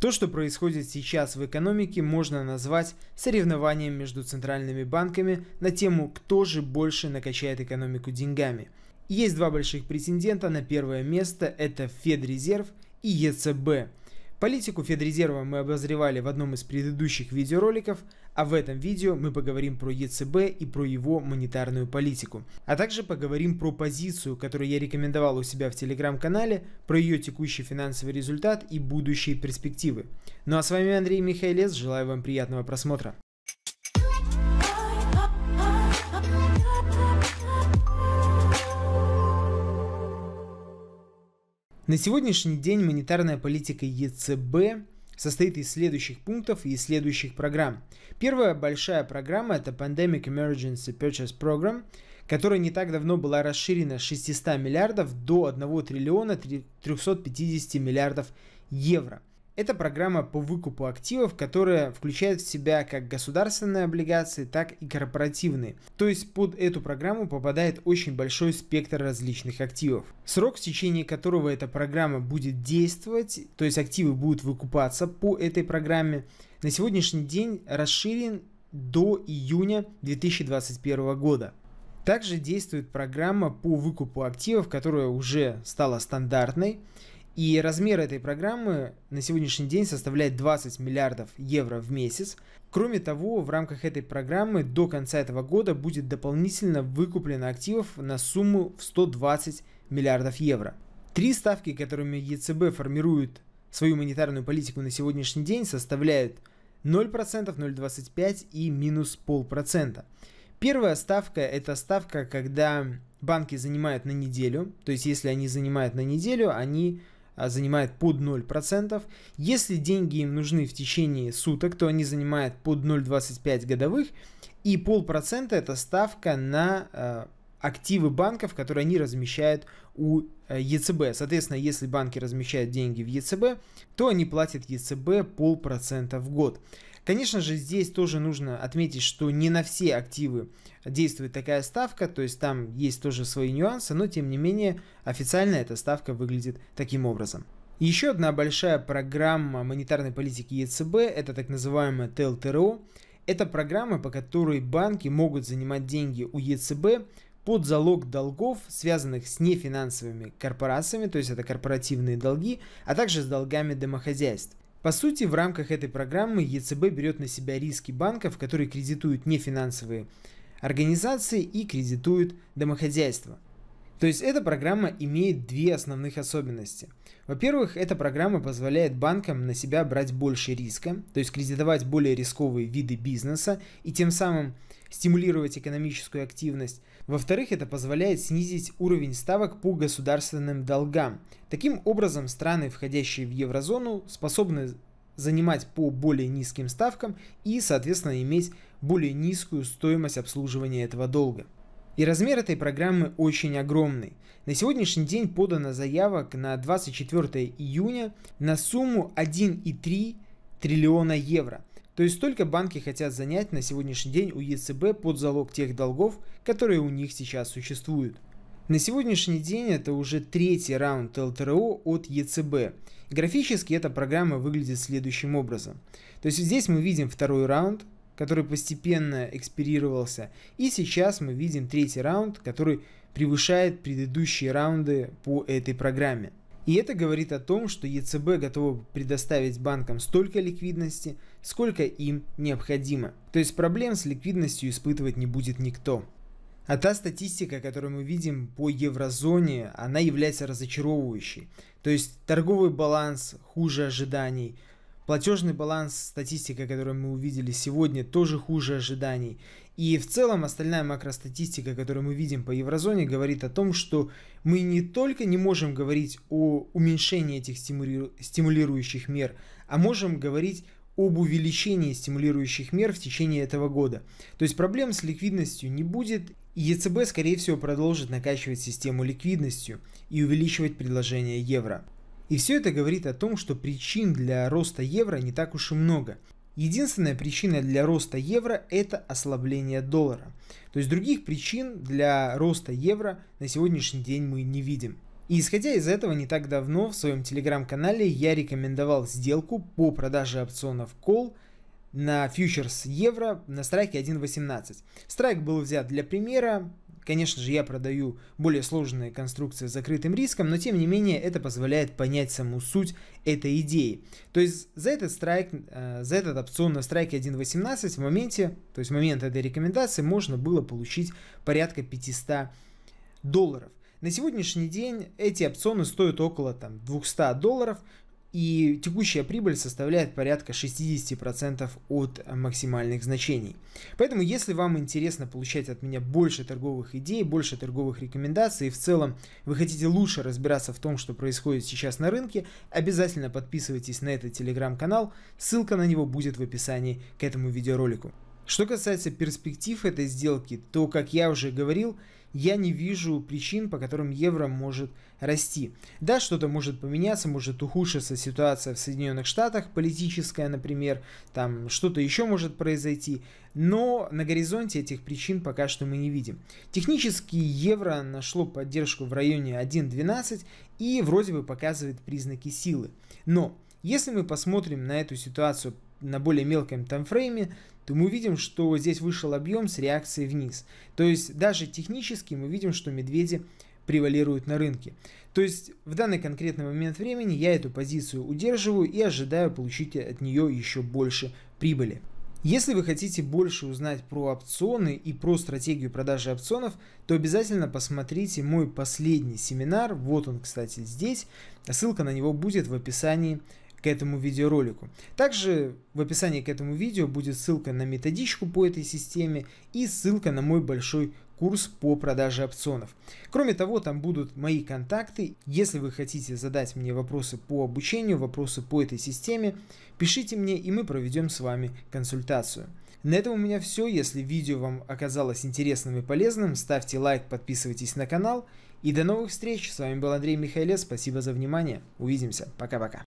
То, что происходит сейчас в экономике, можно назвать соревнованием между центральными банками на тему, кто же больше накачает экономику деньгами. Есть два больших претендента на первое место, это Федрезерв и ЕЦБ. Политику Федрезерва мы обозревали в одном из предыдущих видеороликов, а в этом видео мы поговорим про ЕЦБ и про его монетарную политику. А также поговорим про позицию, которую я рекомендовал у себя в телеграм-канале, про ее текущий финансовый результат и будущие перспективы. Ну а с вами Андрей Михайлец, желаю вам приятного просмотра. На сегодняшний день монетарная политика ЕЦБ состоит из следующих пунктов и следующих программ. Первая большая программа – это Pandemic Emergency Purchase Program, которая не так давно была расширена с 600 миллиардов до 1 триллиона 350 миллиардов евро – это программа по выкупу активов, которая включает в себя как государственные облигации, так и корпоративные. То есть под эту программу попадает очень большой спектр различных активов. Срок, в течение которого эта программа будет действовать, то есть активы будут выкупаться по этой программе, на сегодняшний день расширен до июня 2021 года. Также действует программа по выкупу активов, которая уже стала стандартной. И размер этой программы на сегодняшний день составляет 20 миллиардов евро в месяц. Кроме того, в рамках этой программы до конца этого года будет дополнительно выкуплено активов на сумму в 120 миллиардов евро. Три ставки, которыми ЕЦБ формирует свою монетарную политику на сегодняшний день, составляют 0%, 0,25 и минус полпроцента. Первая ставка – это ставка, когда банки занимают на неделю, то есть если они занимают на неделю, они а, занимает под 0%. Если деньги им нужны в течение суток, то они занимают под 0,25 годовых. И полпроцента это ставка на а, активы банков, которые они размещают у Э, ЕЦБ. Соответственно, если банки размещают деньги в ЕЦБ, то они платят ЕЦБ полпроцента в год. Конечно же, здесь тоже нужно отметить, что не на все активы действует такая ставка, то есть там есть тоже свои нюансы, но тем не менее официально эта ставка выглядит таким образом. Еще одна большая программа монетарной политики ЕЦБ – это так называемая ТЛТРО. Это программа, по которой банки могут занимать деньги у ЕЦБ под залог долгов, связанных с нефинансовыми корпорациями, то есть это корпоративные долги, а также с долгами домохозяйств. По сути, в рамках этой программы ЕЦБ берет на себя риски банков, которые кредитуют нефинансовые организации и кредитуют домохозяйства. То есть эта программа имеет две основных особенности. Во-первых, эта программа позволяет банкам на себя брать больше риска, то есть кредитовать более рисковые виды бизнеса и тем самым стимулировать экономическую активность, во-вторых, это позволяет снизить уровень ставок по государственным долгам. Таким образом, страны, входящие в еврозону, способны занимать по более низким ставкам и, соответственно, иметь более низкую стоимость обслуживания этого долга. И размер этой программы очень огромный. На сегодняшний день подано заявок на 24 июня на сумму 1,3 триллиона евро. То есть столько банки хотят занять на сегодняшний день у ЕЦБ под залог тех долгов, которые у них сейчас существуют. На сегодняшний день это уже третий раунд ЛТРО от ЕЦБ. Графически эта программа выглядит следующим образом. То есть здесь мы видим второй раунд, который постепенно экспирировался, и сейчас мы видим третий раунд, который превышает предыдущие раунды по этой программе. И это говорит о том, что ЕЦБ готова предоставить банкам столько ликвидности, сколько им необходимо. То есть проблем с ликвидностью испытывать не будет никто. А та статистика, которую мы видим по еврозоне, она является разочаровывающей. То есть торговый баланс хуже ожиданий, платежный баланс, статистика, которую мы увидели сегодня, тоже хуже ожиданий. И в целом остальная макростатистика, которую мы видим по еврозоне, говорит о том, что мы не только не можем говорить о уменьшении этих стимулирующих мер, а можем говорить об увеличении стимулирующих мер в течение этого года. То есть проблем с ликвидностью не будет, и ЕЦБ, скорее всего, продолжит накачивать систему ликвидностью и увеличивать предложение евро. И все это говорит о том, что причин для роста евро не так уж и много. Единственная причина для роста евро – это ослабление доллара. То есть других причин для роста евро на сегодняшний день мы не видим. И исходя из этого, не так давно в своем телеграм-канале я рекомендовал сделку по продаже опционов Call на фьючерс евро на страйке 1.18. Страйк был взят для примера. Конечно же, я продаю более сложные конструкции с закрытым риском, но тем не менее это позволяет понять саму суть этой идеи. То есть за этот страйк, э, за этот опцион на страйке 1.18 в моменте, то есть в момент этой рекомендации можно было получить порядка 500 долларов. На сегодняшний день эти опционы стоят около там, 200 долларов, и текущая прибыль составляет порядка 60% от максимальных значений. Поэтому, если вам интересно получать от меня больше торговых идей, больше торговых рекомендаций, и в целом вы хотите лучше разбираться в том, что происходит сейчас на рынке, обязательно подписывайтесь на этот телеграм-канал, ссылка на него будет в описании к этому видеоролику. Что касается перспектив этой сделки, то, как я уже говорил, я не вижу причин, по которым евро может расти. Да, что-то может поменяться, может ухудшиться ситуация в Соединенных Штатах, политическая, например, там что-то еще может произойти, но на горизонте этих причин пока что мы не видим. Технически евро нашло поддержку в районе 1.12 и вроде бы показывает признаки силы. Но если мы посмотрим на эту ситуацию на более мелком таймфрейме, то мы видим, что здесь вышел объем с реакцией вниз. То есть даже технически мы видим, что медведи превалируют на рынке. То есть в данный конкретный момент времени я эту позицию удерживаю и ожидаю получить от нее еще больше прибыли. Если вы хотите больше узнать про опционы и про стратегию продажи опционов, то обязательно посмотрите мой последний семинар, вот он, кстати, здесь, ссылка на него будет в описании к этому видеоролику. Также в описании к этому видео будет ссылка на методичку по этой системе и ссылка на мой большой курс по продаже опционов. Кроме того, там будут мои контакты. Если вы хотите задать мне вопросы по обучению, вопросы по этой системе, пишите мне, и мы проведем с вами консультацию. На этом у меня все. Если видео вам оказалось интересным и полезным, ставьте лайк, подписывайтесь на канал. И до новых встреч. С вами был Андрей Михайлес. Спасибо за внимание. Увидимся. Пока-пока.